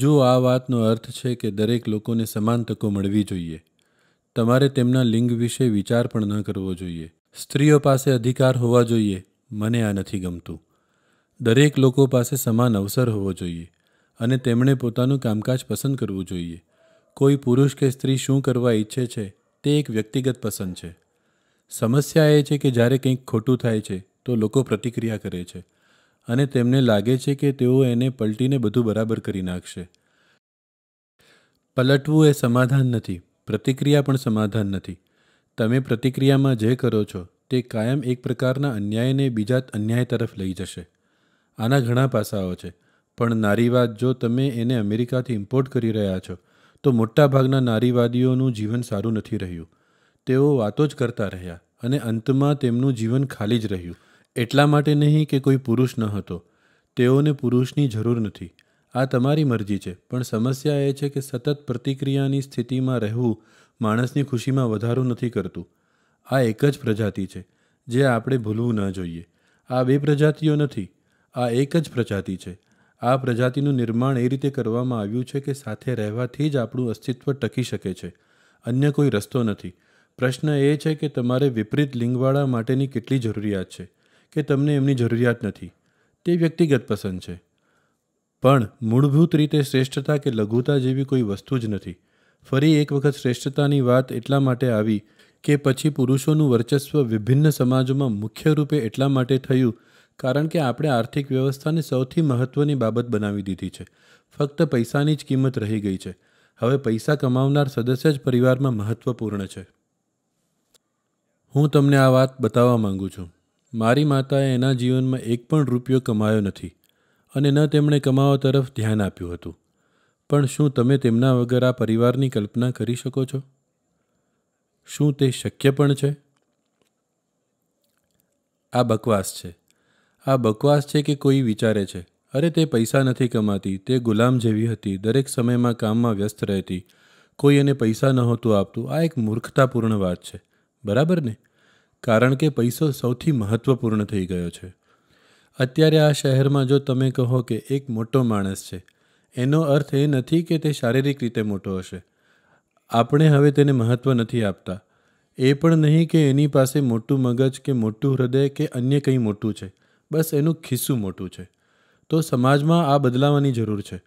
જો આ વાતનો અર્થ છે કે દરેક લોકોને સમાન તકો મળવી જોઈએ તમારે તેમના લિંગ વિશે વિચાર પણ ન કરવો જોઈએ સ્ત્રીઓ પાસે અધિકાર હોવા જોઈએ મને આ નથી ગમતું દરેક લોકો પાસે સમાન અવસર હોવો જોઈએ અને તેમણે પોતાનું કામકાજ પસંદ કરવું જોઈએ કોઈ પુરુષ કે સ્ત્રી શું કરવા ઈચ્છે છે તે એક વ્યક્તિગત પસંદ છે સમસ્યા એ છે કે જ્યારે કંઈક ખોટું થાય છે તો લોકો પ્રતિક્રિયા કરે છે અને તેમને લાગે છે કે તેઓ એને પલટીને બધું બરાબર કરી નાખશે પલટવું એ સમાધાન નથી પ્રતિક્રિયા પણ સમાધાન નથી તમે પ્રતિક્રિયામાં જે કરો છો તે કાયમ એક પ્રકારના અન્યાયને બીજા અન્યાય તરફ લઈ જશે આના ઘણા પાસાઓ છે પણ નારીવાદ જો તમે એને અમેરિકાથી ઇમ્પોર્ટ કરી રહ્યા છો તો મોટાભાગના નારીવાદીઓનું જીવન સારું નથી રહ્યું તેઓ વાતો જ કરતા રહ્યા અને અંતમાં તેમનું જીવન ખાલી જ રહ્યું એટલા માટે નહીં કે કોઈ પુરુષ ન હતો તેઓને પુરુષની જરૂર નથી આ તમારી મરજી છે પણ સમસ્યા એ છે કે સતત પ્રતિક્રિયાની સ્થિતિમાં રહેવું માણસની ખુશીમાં વધારો નથી કરતું આ એક જ પ્રજાતિ છે જે આપણે ભૂલવું ન જોઈએ આ બે પ્રજાતિઓ નથી આ એક જ પ્રજાતિ છે આ પ્રજાતિનું નિર્માણ એ રીતે કરવામાં આવ્યું છે કે સાથે રહેવાથી જ આપણું અસ્તિત્વ ટકી શકે છે અન્ય કોઈ રસ્તો નથી પ્રશ્ન એ છે કે તમારે વિપરીત લિંગવાળા માટેની કેટલી જરૂરિયાત છે કે તમને એમની જરૂરિયાત નથી તે વ્યક્તિગત પસંદ છે પણ મૂળભૂત રીતે શ્રેષ્ઠતા કે લઘુતા જેવી કોઈ વસ્તુ જ નથી ફરી એક વખત શ્રેષ્ઠતાની વાત એટલા માટે આવી કે પછી પુરુષોનું વર્ચસ્વ વિભિન્ન સમાજોમાં મુખ્ય રૂપે એટલા માટે થયું કારણ કે આપણે આર્થિક વ્યવસ્થાને સૌથી મહત્ત્વની બાબત બનાવી દીધી છે ફક્ત પૈસાની જ કિંમત રહી ગઈ છે હવે પૈસા કમાવનાર સદસ્ય જ પરિવારમાં મહત્ત્વપૂર્ણ છે હું તમને આ વાત બતાવવા માગું છું મારી માતાએ એના જીવનમાં એક પણ રૂપિયો કમાયો નથી અને ન તેમણે કમાવા તરફ ધ્યાન આપ્યું હતું પણ શું તમે તેમના વગર આ પરિવારની કલ્પના કરી શકો છો શું તે શક્ય પણ છે આ બકવાસ છે આ બકવાસ છે કે કોઈ વિચારે છે અરે તે પૈસા નથી કમાતી તે ગુલામ જેવી હતી દરેક સમયમાં કામમાં વ્યસ્ત રહેતી કોઈ એને પૈસા નહોતું આપતું આ એક મૂર્ખતાપૂર્ણ વાત છે બરાબર ને કારણ કે પૈસો સૌથી મહત્ત્વપૂર્ણ થઈ ગયો છે અત્યારે આ શહેરમાં જો તમે કહો કે એક મોટો માણસ છે એનો અર્થ એ નથી કે તે શારીરિક રીતે મોટો હશે આપણે હવે તેને મહત્ત્વ નથી આપતા એ પણ નહીં કે એની પાસે મોટું મગજ કે મોટું હૃદય કે અન્ય કંઈ મોટું છે બસ એનું ખિસ્સું મોટું છે તો સમાજમાં આ બદલાવાની જરૂર છે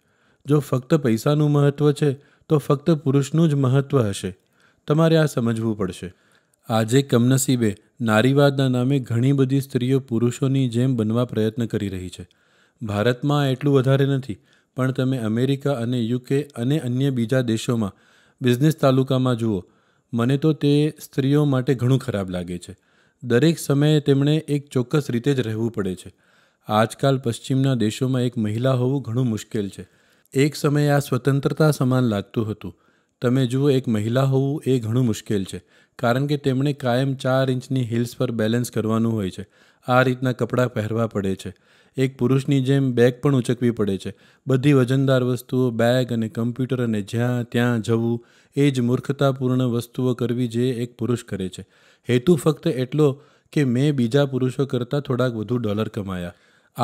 જો ફક્ત પૈસાનું મહત્ત્વ છે તો ફક્ત પુરુષનું જ મહત્ત્વ હશે તમારે આ સમજવું પડશે આજે કમનસીબે નારીવાદના નામે ઘણી બધી સ્ત્રીઓ પુરુષોની જેમ બનવા પ્રયત્ન કરી રહી છે ભારતમાં એટલું વધારે નથી પણ તમે અમેરિકા અને યુકે અને અન્ય બીજા દેશોમાં બિઝનેસ તાલુકામાં જુઓ મને તો તે સ્ત્રીઓ માટે ઘણું ખરાબ લાગે છે દરેક સમયે તેમણે એક ચોક્કસ રીતે જ રહેવું પડે છે આજકાલ પશ્ચિમના દેશોમાં એક મહિલા હોવું ઘણું મુશ્કેલ છે એક સમયે આ સ્વતંત્રતા સમાન લાગતું હતું તમે જુઓ એક મહિલા હોવું એ ઘણું મુશ્કેલ છે કારણ કે તેમણે કાયમ ચાર ઇંચની હિલ્સ પર બેલેન્સ કરવાનું હોય છે આ રીતના કપડાં પહેરવા પડે છે એક પુરુષની જેમ બેગ પણ ઉચકવી પડે છે બધી વજનદાર વસ્તુઓ બેગ અને કમ્પ્યુટર અને જ્યાં ત્યાં જવું એ જ મૂર્ખતાપૂર્ણ વસ્તુઓ કરવી જે એક પુરુષ કરે છે હેતુ ફક્ત એટલો કે મેં બીજા પુરુષો કરતાં થોડાક વધુ ડોલર કમાયા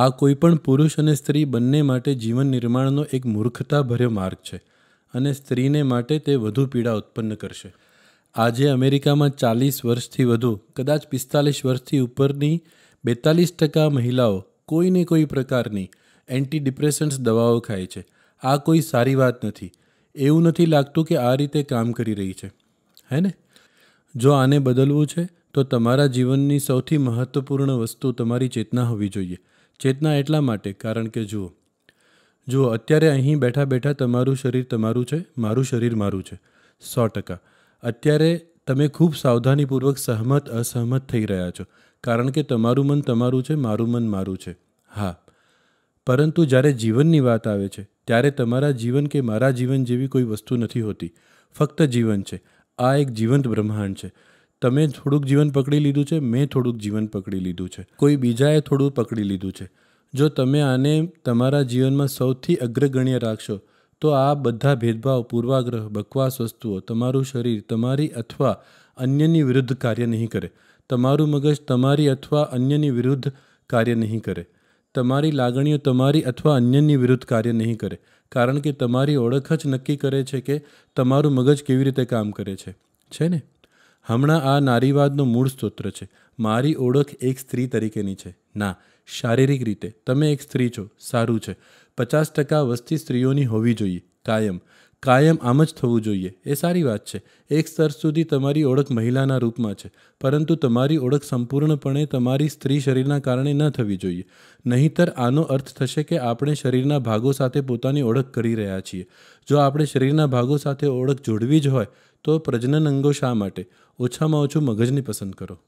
આ કોઈપણ પુરુષ અને સ્ત્રી બંને માટે જીવન નિર્માણનો એક મૂર્ખતાભર્યો માર્ગ છે અને સ્ત્રીને માટે તે વધુ પીડા ઉત્પન્ન કરશે આજે અમેરિકામાં ચાલીસ વર્ષથી વધુ કદાચ પિસ્તાલીસ વર્ષથી ઉપરની બેતાલીસ ટકા મહિલાઓ કોઈને કોઈ પ્રકારની એન્ટી ડિપ્રેશન્સ દવાઓ ખાય છે આ કોઈ સારી વાત નથી એવું નથી લાગતું કે આ રીતે કામ કરી રહી છે હે ને જો આને બદલવું છે તો તમારા જીવનની સૌથી મહત્ત્વપૂર્ણ વસ્તુ તમારી ચેતના હોવી જોઈએ ચેતના એટલા માટે કારણ કે જુઓ જુઓ અત્યારે અહીં બેઠા બેઠા તમારું શરીર તમારું છે મારું શરીર મારું છે સો ટકા અત્યારે તમે ખૂબ સાવધાનીપૂર્વક સહમત અસહમત થઈ રહ્યા છો કારણ કે તમારું મન તમારું છે મારું મન મારું છે હા પરંતુ જ્યારે જીવનની વાત આવે છે ત્યારે તમારા જીવન કે મારા જીવન જેવી કોઈ વસ્તુ નથી હોતી ફક્ત જીવન છે આ એક જીવંત બ્રહ્માંડ છે તમે થોડુંક જીવન પકડી લીધું છે મેં થોડુંક જીવન પકડી લીધું છે કોઈ બીજાએ થોડું પકડી લીધું છે જો તમે આને તમારા જીવનમાં સૌથી અગ્રગણ્ય રાખશો તો આ બધા ભેદભાવ પૂર્વાગ્રહ બકવાસ વસ્તુઓ તમારું શરીર તમારી અથવા અન્યની વિરુદ્ધ કાર્ય નહીં કરે તમારું મગજ તમારી અથવા અન્યની વિરુદ્ધ કાર્ય નહીં કરે તમારી લાગણીઓ તમારી અથવા અન્યની વિરુદ્ધ કાર્ય નહીં કરે કારણ કે તમારી ઓળખ જ નક્કી કરે છે કે તમારું મગજ કેવી રીતે કામ કરે છે છે ને હમણાં આ નારીવાદનો મૂળ સ્ત્રોત છે મારી ઓળખ એક સ્ત્રી તરીકેની છે ના શારીરિક રીતે તમે એક સ્ત્રી છો સારું છે પચાસ ટકા વસ્તી સ્ત્રીઓની હોવી જોઈએ કાયમ કાયમ આમ જ થવું જોઈએ એ સારી વાત છે એક સ્તર સુધી તમારી ઓળખ મહિલાના રૂપમાં છે પરંતુ તમારી ઓળખ સંપૂર્ણપણે તમારી સ્ત્રી શરીરના કારણે ન થવી જોઈએ નહીંતર આનો અર્થ થશે કે આપણે શરીરના ભાગો સાથે પોતાની ઓળખ કરી રહ્યા છીએ જો આપણે શરીરના ભાગો સાથે ઓળખ જોડવી જ હોય તો પ્રજનન અંગો શા માટે ઓછામાં ઓછું મગજને પસંદ કરો